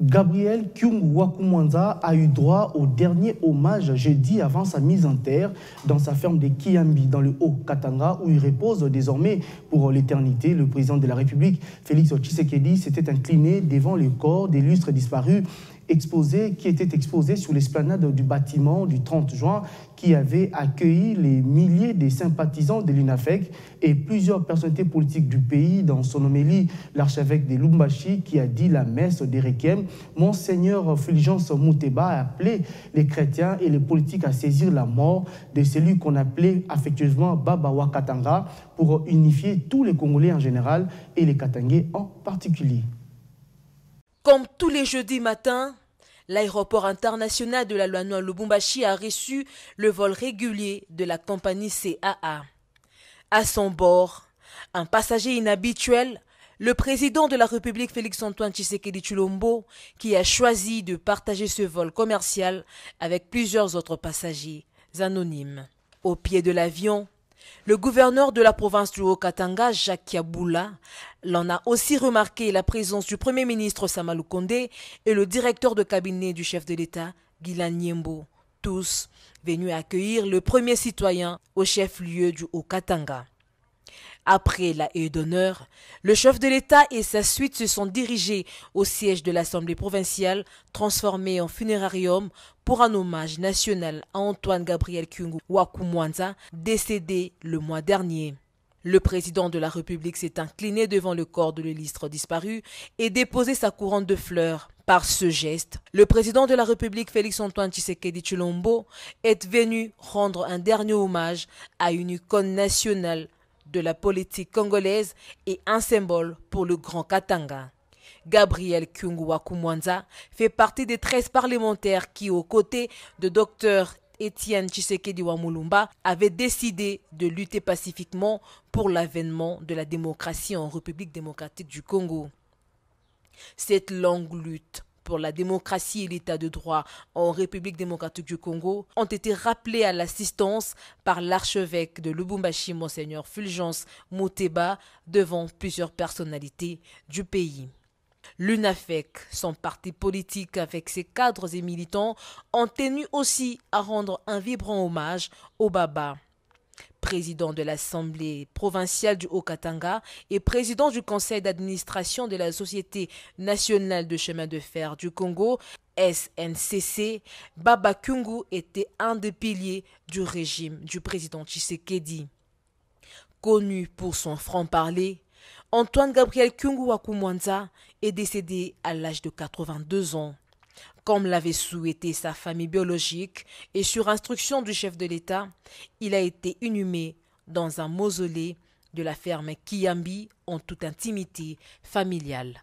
Gabriel Kyung Wakumwanza a eu droit au dernier hommage jeudi avant sa mise en terre dans sa ferme de Kiambi, dans le Haut-Katanga, où il repose désormais pour l'éternité. Le président de la République, Félix Tshisekedi, s'était incliné devant le corps des lustres disparus qui était exposé sur l'esplanade du bâtiment du 30 juin, qui avait accueilli les milliers des sympathisants de l'UNAFEC et plusieurs personnalités politiques du pays, dans son homélie, l'archevêque de Lumbashi, qui a dit la messe des Requiem. Monseigneur Fulgence Mouteba a appelé les chrétiens et les politiques à saisir la mort de celui qu'on appelait affectueusement Baba Wakatanga pour unifier tous les Congolais en général et les Katangais en particulier. Comme tous les jeudis matins, l'aéroport international de la Loanoa Lubumbashi a reçu le vol régulier de la compagnie CAA. À son bord, un passager inhabituel, le président de la République Félix-Antoine Tshisekedi Chulombo, qui a choisi de partager ce vol commercial avec plusieurs autres passagers anonymes. Au pied de l'avion, le gouverneur de la province du Haut-Katanga, Jacques Kiabula, l'en a aussi remarqué la présence du Premier ministre Samalou Kondé et le directeur de cabinet du chef de l'État, Guylain Niembo, tous venus accueillir le premier citoyen au chef-lieu du Haut-Katanga. Après la haie d'honneur, le chef de l'État et sa suite se sont dirigés au siège de l'Assemblée provinciale, transformé en funérarium pour un hommage national à Antoine Gabriel Kyungu Wakumwanza, décédé le mois dernier. Le président de la République s'est incliné devant le corps de l'illustre disparu et déposé sa couronne de fleurs. Par ce geste, le président de la République Félix-Antoine Tshisekedi Chulombo, est venu rendre un dernier hommage à une icône nationale de la politique congolaise et un symbole pour le Grand Katanga. Gabriel Kyungwa fait partie des 13 parlementaires qui, aux côtés de Dr Etienne Tshisekedi Wamulumba avaient décidé de lutter pacifiquement pour l'avènement de la démocratie en République démocratique du Congo. Cette longue lutte pour la démocratie et l'état de droit en République démocratique du Congo ont été rappelés à l'assistance par l'archevêque de Lubumbashi, Monseigneur Fulgence Moteba, devant plusieurs personnalités du pays. L'UNAFEC, son parti politique avec ses cadres et militants, ont tenu aussi à rendre un vibrant hommage au Baba président de l'Assemblée provinciale du Haut-Katanga et président du conseil d'administration de la Société nationale de chemin de fer du Congo, SNCC, Baba Kungu était un des piliers du régime du président Tshisekedi. Connu pour son franc-parler, Antoine Gabriel Kungu Wakumwanza est décédé à l'âge de 82 ans. Comme l'avait souhaité sa famille biologique et sur instruction du chef de l'État, il a été inhumé dans un mausolée de la ferme Kiambi en toute intimité familiale.